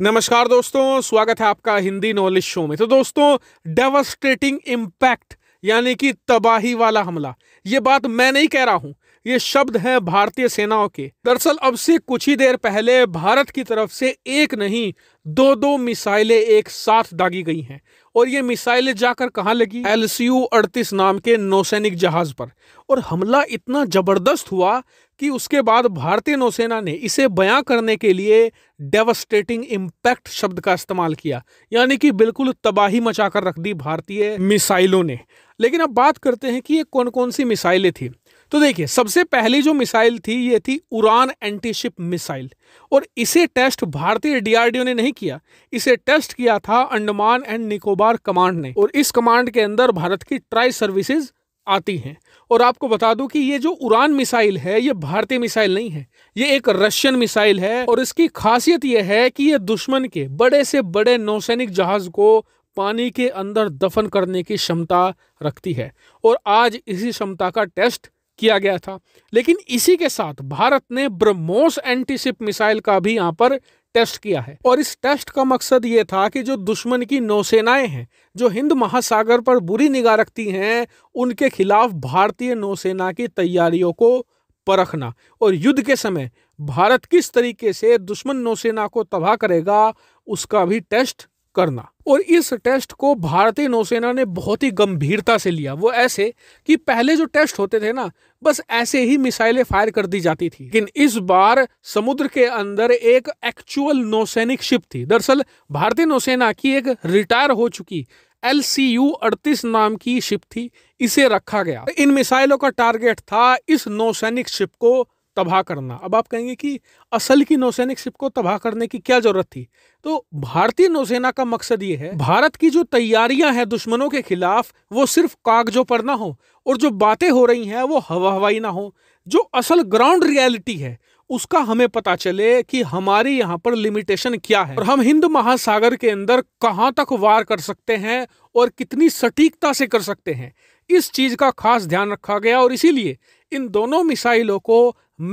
नमस्कार दोस्तों स्वागत है आपका हिंदी नॉलेज शो में तो दोस्तों डेवस्टेटिंग इम्पैक्ट यानी कि तबाही वाला हमला ये बात मैं नहीं कह रहा हूं ये शब्द हैं भारतीय सेनाओं के दरअसल अब से कुछ ही देर पहले भारत की तरफ से एक नहीं दो दो मिसाइलें एक साथ दागी गई हैं और ये मिसाइलें जाकर कहाँ लगी एल सी यू अड़तीस नाम के नौसैनिक जहाज पर और हमला इतना जबरदस्त हुआ कि उसके बाद भारतीय नौसेना ने इसे बयां करने के लिए डेवस्टेटिंग इम्पैक्ट शब्द का इस्तेमाल किया यानी कि बिल्कुल तबाही मचाकर रख दी भारतीय मिसाइलों ने लेकिन अब बात करते हैं कि ये कौन कौन सी मिसाइलें थी तो देखिए सबसे पहली जो मिसाइल थी ये थी उरान एंटीशिप मिसाइल और इसे टेस्ट भारतीय डीआरडीओ ने नहीं किया इसे टेस्ट किया था अंडमान एंड निकोबार कमांड ने और इस कमांड के अंदर भारत की ट्राई सर्विसेज आती हैं और आपको बता दूं कि ये जो उड़ान मिसाइल है ये भारतीय मिसाइल नहीं है ये एक रशियन मिसाइल है और इसकी खासियत यह है कि ये दुश्मन के बड़े से बड़े नौसैनिक जहाज को पानी के अंदर दफन करने की क्षमता रखती है और आज इसी क्षमता का टेस्ट किया गया था लेकिन इसी के साथ भारत ने ब्रह्मोस एंटीशिप मिसाइल का भी यहाँ पर टेस्ट किया है और इस टेस्ट का मकसद ये था कि जो दुश्मन की नौसेनाएं हैं जो हिंद महासागर पर बुरी निगाह रखती हैं उनके खिलाफ भारतीय नौसेना की तैयारियों को परखना और युद्ध के समय भारत किस तरीके से दुश्मन नौसेना को तबाह करेगा उसका भी टेस्ट करना और इस टेस्ट को भारतीय नौसेना ने बहुत ही गंभीरता से लिया वो ऐसे कि पहले जो टेस्ट होते थे ना बस ऐसे ही मिसाइलें फायर कर दी जाती थी लेकिन इस बार समुद्र के अंदर एक एक्चुअल नौसैनिक शिप थी दरअसल भारतीय नौसेना की एक रिटायर हो चुकी एल सी यू अड़तीस नाम की शिप थी इसे रखा गया इन मिसाइलों का टारगेट था इस नौसैनिक शिप को तबाह करना अब आप कहेंगे कि असल की नौसैनिक शिप को तबाह करने की क्या जरूरत थी तो भारतीय नौसेना का मकसद ये है भारत की जो तैयारियां हैं दुश्मनों के खिलाफ वो सिर्फ कागजों पर ना हो और जो बातें हो रही हैं वो हवा हवाई ना हो जो असल ग्राउंड रियलिटी है उसका हमें पता चले कि हमारे यहाँ पर लिमिटेशन क्या है और हम हिंद महासागर के अंदर कहाँ तक वार कर सकते हैं और कितनी सटीकता से कर सकते हैं इस चीज का खास ध्यान रखा गया और इसीलिए इन दोनों मिसाइलों को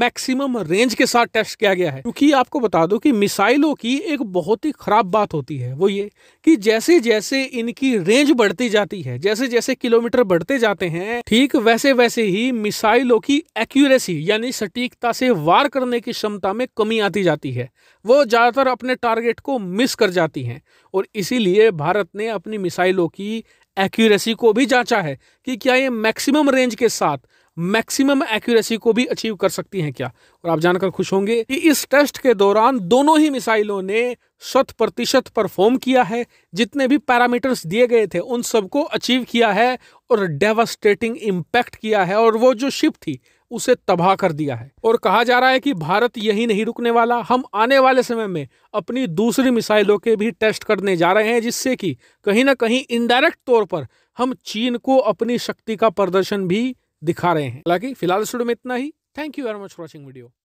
मैक्सिमम रेंज के साथ टेस्ट किया गया है क्योंकि आपको बता दो कि मिसाइलों की एक बहुत ही ख़राब बात होती है वो ये कि जैसे जैसे इनकी रेंज बढ़ती जाती है जैसे जैसे किलोमीटर बढ़ते जाते हैं ठीक वैसे वैसे ही मिसाइलों की एक्यूरेसी यानी सटीकता से वार करने की क्षमता में कमी आती जाती है वो ज़्यादातर अपने टारगेट को मिस कर जाती है और इसीलिए भारत ने अपनी मिसाइलों की एक्यूरेसी को भी जांचा है कि क्या ये मैक्सिमम रेंज के साथ मैक्सिमम एक्यूरेसी को भी अचीव कर सकती हैं क्या और आप जानकर खुश होंगे कि इस टेस्ट के दौरान दोनों ही मिसाइलों ने शत प्रतिशत परफॉर्म किया है जितने भी पैरामीटर्स दिए गए थे उन सबको अचीव किया है और डेवास्टेटिंग इम्पैक्ट किया है और वो जो शिप थी उसे तबाह कर दिया है और कहा जा रहा है कि भारत यही नहीं रुकने वाला हम आने वाले समय में अपनी दूसरी मिसाइलों के भी टेस्ट करने जा रहे हैं जिससे कि कहीं ना कहीं इनडायरेक्ट तौर पर हम चीन को अपनी शक्ति का प्रदर्शन भी दिखा रहे हैं हालांकि फिलहाल स्टूडियो में इतना ही thank you very much watching video